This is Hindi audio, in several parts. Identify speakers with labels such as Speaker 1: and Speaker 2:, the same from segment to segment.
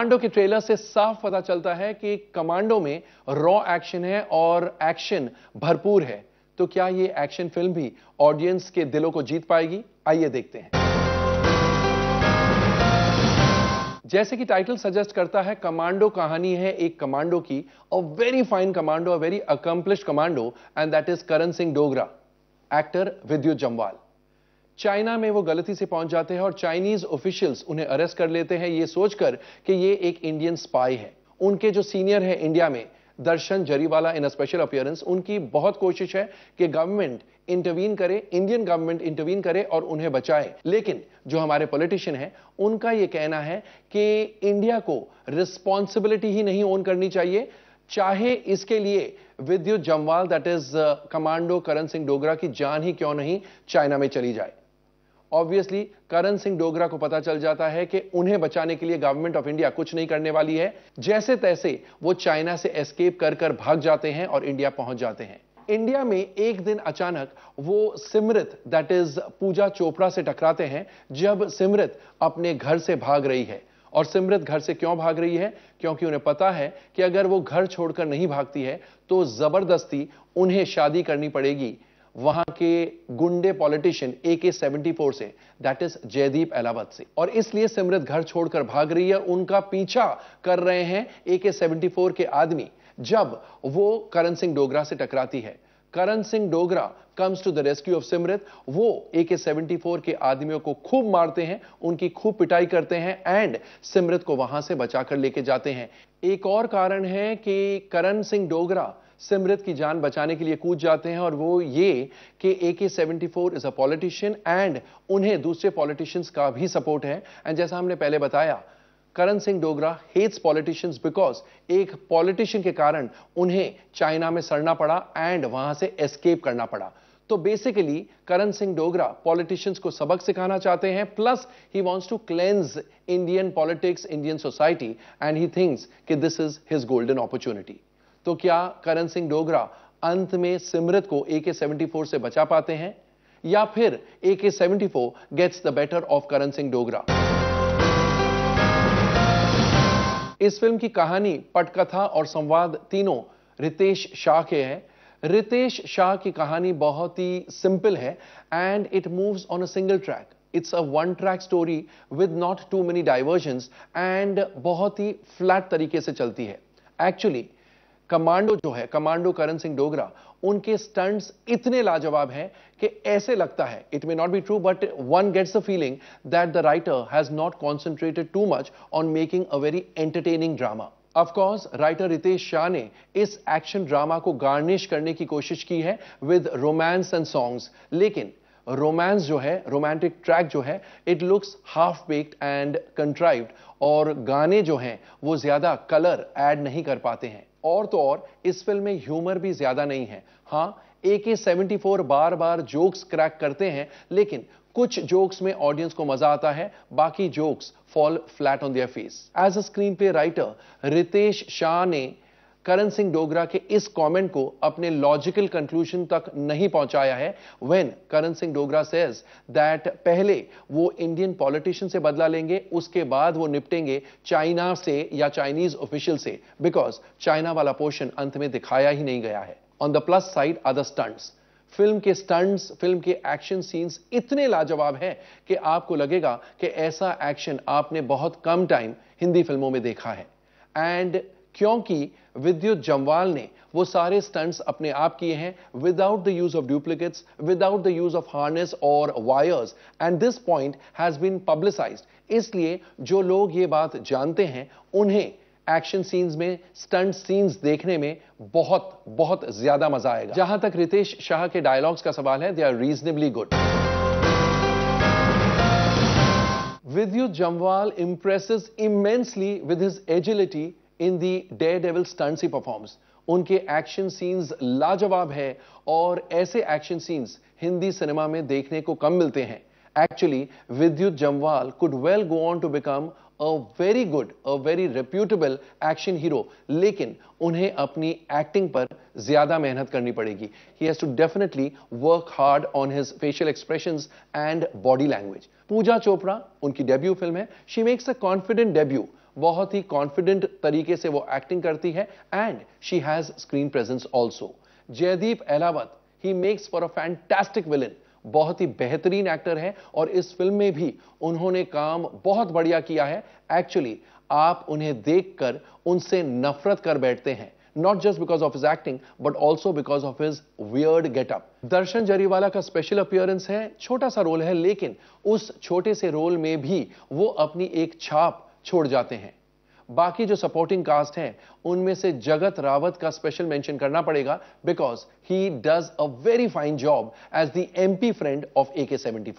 Speaker 1: कमांडो के ट्रेलर से साफ पता चलता है कि कमांडो में रॉ एक्शन है और एक्शन भरपूर है तो क्या ये एक्शन फिल्म भी ऑडियंस के दिलों को जीत पाएगी आइए देखते हैं जैसे कि टाइटल सजेस्ट करता है कमांडो कहानी है एक कमांडो की a very fine commando a very accomplish commando and that is Karan Singh Dogra actor Vidyut Jamwal China में वो गलती से पहुंच जाते हैं और चाइनीज ऑफिशियल्स उन्हें अरेस्ट कर लेते हैं ये सोचकर कि ये एक इंडियन स्पाई है उनके जो सीनियर है इंडिया में Darshan Jariwala in special appearance उनकी बहुत कोशिश है कि गवर्नमेंट इंटरवीन करे इंडियन गवर्नमेंट इंटरवीन करे और उन्हें बचाए लेकिन जो हमारे पॉलिटिशियन हैं उनका यह कहना है कि इंडिया को रिस्पॉन्सिबिलिटी ही नहीं ओन करनी चाहिए चाहे इसके लिए Vidyut Jamwal that is commando Karan Singh Dogra की जान ही क्यों नहीं चाइना में चली जाए ऑब्वियसली करण सिंह डोगरा को पता चल जाता है कि उन्हें बचाने के लिए गवर्नमेंट ऑफ इंडिया कुछ नहीं करने वाली है जैसे तैसे वो चाइना से एस्केप कर कर भाग जाते हैं और इंडिया पहुंच जाते हैं इंडिया में एक दिन अचानक वो सिमरत दैट इज पूजा चोपड़ा से टकराते हैं जब सिमरत अपने घर से भाग रही है और सिमरत घर से क्यों भाग रही है क्योंकि उन्हें पता है कि अगर वो घर छोड़कर नहीं भागती है तो जबरदस्ती उन्हें शादी करनी पड़ेगी वहां के गुंडे politician A K seventy four से दैट इज जयदीप अलावत से और इसलिए सिमरत घर छोड़कर भाग रही है उनका पीछा कर रहे हैं ए के सेवेंटी फोर के आदमी जब वो करण सिंह डोगरा से टकराती है Karan Singh Dogra comes to the rescue of Simrat वो ए के सेवेंटी फोर के आदमियों को खूब मारते हैं उनकी खूब पिटाई करते हैं एंड सिमरत को वहां से बचाकर लेके जाते हैं एक और कारण है कि करण सिंह डोगरा सिमरत की जान बचाने के लिए कूद जाते हैं और वो ये कि A K seventy four is a politician and उन्हें दूसरे पॉलिटिशियंस का भी सपोर्ट है एंड जैसा हमने पहले बताया Karan Singh Dogra hates politicians because एक पॉलिटिशियन के कारण उन्हें चाइना में सड़ना पड़ा एंड वहां से एस्केप करना पड़ा तो बेसिकली करण सिंह डोगरा पॉलिटिशियंस को सबक सिखाना चाहते हैं plus he wants to cleanse Indian politics Indian society and he thinks कि this is his golden opportunity तो क्या करण सिंह डोगरा अंत में सिमरत को ए के सेवेंटी से बचा पाते हैं या फिर A K seventy gets the better of Karan Singh Dogra इस फिल्म की कहानी पटकथा और संवाद तीनों रितेश शाह के हैं रितेश शाह की कहानी बहुत ही सिंपल है and it moves on a single track it's a one track story with not too many diversion and बहुत ही फ्लैट तरीके से चलती है एक्चुअली कमांडो जो है कमांडो करण सिंह डोगरा उनके स्टंट्स इतने लाजवाब हैं कि ऐसे लगता है it may not be true but one gets the feeling that the writer has not concentrated too much on making a very entertaining drama of course writer Ritesh Shah ने इस एक्शन ड्रामा को गार्निश करने की कोशिश की है विद रोमांस एंड सॉन्ग्स लेकिन रोमांस जो है रोमांटिक ट्रैक जो है it looks half baked and contrived और गाने जो हैं वो ज्यादा कलर ऐड नहीं कर पाते हैं और तो और इस फिल्म में ह्यूमर भी ज्यादा नहीं है हां ए के सेवेंटी बार बार जोक्स क्रैक करते हैं लेकिन कुछ जोक्स में ऑडियंस को मजा आता है बाकी jokes fall flat on their face as a screen पे राइटर रितेश शाह ने करण सिंह डोगरा के इस कमेंट को अपने लॉजिकल कंक्लूजन तक नहीं पहुंचाया है when Karan Singh Dogra says that पहले वो इंडियन पॉलिटिशियन से बदला लेंगे उसके बाद वो निपटेंगे चाइना से या चाइनीज ऑफिशियल से बिकॉज चाइना वाला पोर्शन अंत में दिखाया ही नहीं गया है on the plus side other stunts film के स्टंट्स फिल्म के एक्शन सीन्स इतने लाजवाब हैं कि आपको लगेगा कि ऐसा एक्शन आपने बहुत कम टाइम हिंदी फिल्मों में देखा है एंड क्योंकि विद्युत जमवाल ने वो सारे स्टंट्स अपने आप किए हैं without the use of duplicates without the use of harness और wires and this point has been publicised इसलिए जो लोग ये बात जानते हैं उन्हें एक्शन सीन्स में स्टंट सीन्स देखने में बहुत बहुत ज्यादा मजा आएगा जहां तक रितेश शाह के डायलॉग्स का सवाल है they are reasonably good Vidyut Jamwal impresses immensely with his agility in the daredevil stunts he performs उनके एक्शन सीन्स लाजवाब हैं और ऐसे एक्शन सीन्स हिंदी सिनेमा में देखने को कम मिलते हैं actually Vidyut Jamwal could well go on to become a very good a very reputable action hero लेकिन उन्हें अपनी एक्टिंग पर ज्यादा मेहनत करनी पड़ेगी he has to definitely work hard on his facial expression and body language Pooja Chopra उनकी डेब्यू फिल्म है she makes a confident debut बहुत ही कॉन्फिडेंट तरीके से वो एक्टिंग करती है and she has screen presence also Jaideep Ahlawat he makes for a fantastic villain बहुत ही बेहतरीन एक्टर है और इस फिल्म में भी उन्होंने काम बहुत बढ़िया किया है एक्चुअली आप उन्हें देखकर उनसे नफरत कर बैठते हैं not just because of his acting but also because of his weird getup Darshan Jariwala का स्पेशल अपियरेंस है छोटा सा रोल है लेकिन उस छोटे से रोल में भी वो अपनी एक छाप छोड़ जाते हैं बाकी जो सपोर्टिंग कास्ट हैं उनमें से जगत रावत का स्पेशल मेंशन करना पड़ेगा because he does a very fine job as the MP friend of A K seventy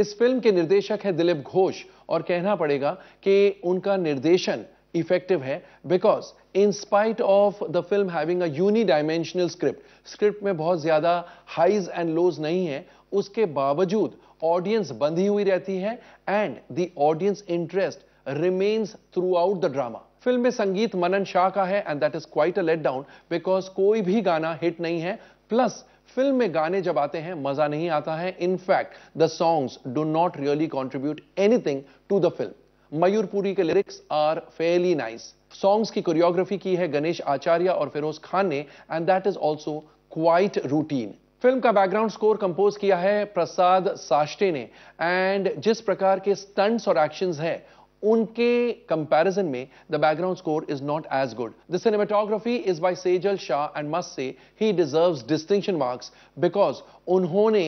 Speaker 1: इस फिल्म के निर्देशक है दिलीप घोष और कहना पड़ेगा कि उनका निर्देशन इफेक्टिव है because in spite of the film having a unidimensional script script में बहुत ज्यादा हाइज एंड लोज नहीं है उसके बावजूद ऑडियंस बंधी हुई रहती है and the audience interest remains throughout the drama film में संगीत मनन शाह का है and that is quite a let down because कोई भी गाना हिट नहीं है प्लस फिल्म में गाने जब आते हैं मजा नहीं आता है in fact the songs do not really contribute anything to the film Mayur के lyrics are fairly nice songs की कोरियोग्राफी की है गणेश आचार्य और फिरोज खान ने and that is also quite routine film का बैकग्राउंड स्कोर कंपोज किया है प्रसाद साष्टे ने एंड जिस प्रकार के स्टंट्स और एक्शंस हैं उनके कंपैरिजन में the background score is not as good the cinematography is by Sejal Shah and must say he deserves distinction marks because उन्होंने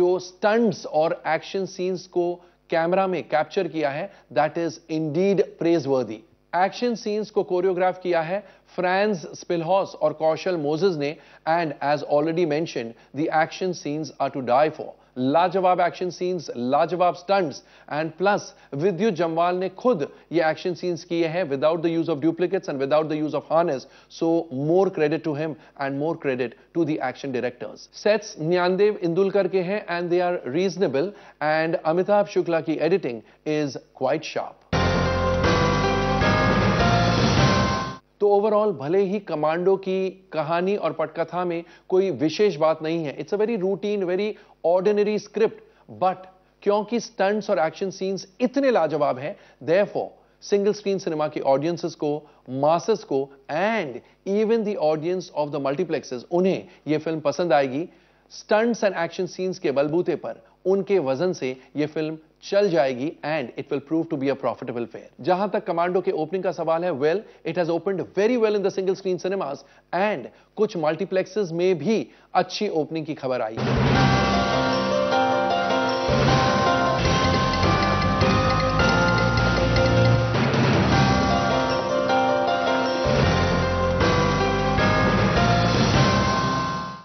Speaker 1: जो स्टंट्स और एक्शन सीन्स को कैमरा में कैप्चर किया है that is indeed praiseworthy action scenes को कोरियोग्राफ किया है फ्रांस स्पिलहॉस और कौशल मोजेस ने and as already mention the action scenes are to die for लाजवाब एक्शन सीन्स लाजवाब stunts and plus Vidyut Jamwal ने खुद ये एक्शन सीन्स किए हैं without the use of duplicates and without the use of harness so more credit to him and more credit to the action directors sets Dnyandev Indulkar के हैं and they are reasonable and Amitabh Shukla की एडिटिंग इज क्वाइट शार्प तो ओवरऑल भले ही कमांडो की कहानी और पटकथा में कोई विशेष बात नहीं है it's a very routine very ordinary script but क्योंकि स्टंट्स और एक्शन सीन्स इतने लाजवाब हैं देयरफॉर सिंगल स्क्रीन सिनेमा के ऑडियंसेस को मासेस को and even the audience of the multiplexes उन्हें यह फिल्म पसंद आएगी स्टंट्स एंड एक्शन सीन्स के बलबूते पर उनके वजन से यह फिल्म चल जाएगी and it will prove to be a profitable fair जहां तक कमांडो के ओपनिंग का सवाल है well it has opened very well in the single screen cinemas and कुछ मल्टीप्लेक्सेस में भी अच्छी ओपनिंग की खबर आई है